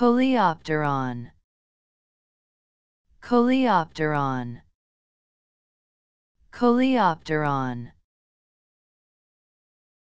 Coleopteron Coleopteron Coleopteron